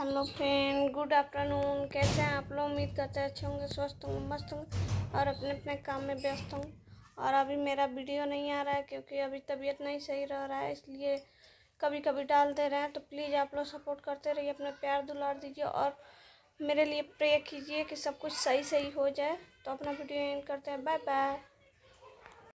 hello friend good afternoon कैसे हैं आप लोग उम्मीद करते हैं अच्छे होंगे स्वस्थ होंगे मस्त होंगे और अपने अपने काम में व्यस्त होंगे और अभी मेरा वीडियो नहीं आ रहा है क्योंकि अभी तबीयत नहीं सही रह रहा है इसलिए कभी कभी डाल दे रहे हैं तो प्लीज़ आप लोग सपोर्ट करते रहिए अपने प्यार दुलार दीजिए और मेरे लिए प्रे कीजिए कि सब कुछ सही सही हो जाए तो अपना वीडियो एंड करते हैं बाय बाय